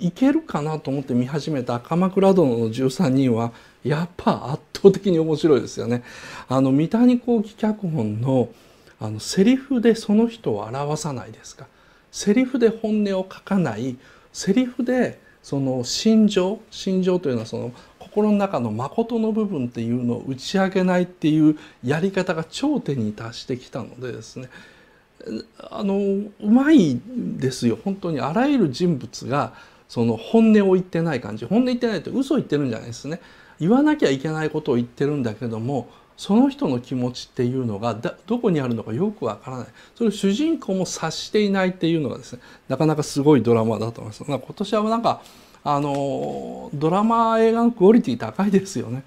いけるかなと思って見始めた「鎌倉殿の13人」はやっぱ圧倒的に面白いですよね。あの三谷幸喜脚本のあのセリフでその人を表さないですかセリフで本音を書かないセリフでその心情心情というのはその心の中の誠の部分っていうのを打ち上げないっていうやり方が頂点に達してきたのでですねあのうまいですよ本当にあらゆる人物がその本音を言ってない感じ本音言ってないと嘘言ってるんじゃないですね言わなきゃいけないことを言ってるんだけどもその人の気持ちっていうのがどこにあるのかよくわからないそれ主人公も察していないっていうのがですねなかなかすごいドラマだと思います今年はなんかあのドラマ映画のクオリティ高いですよね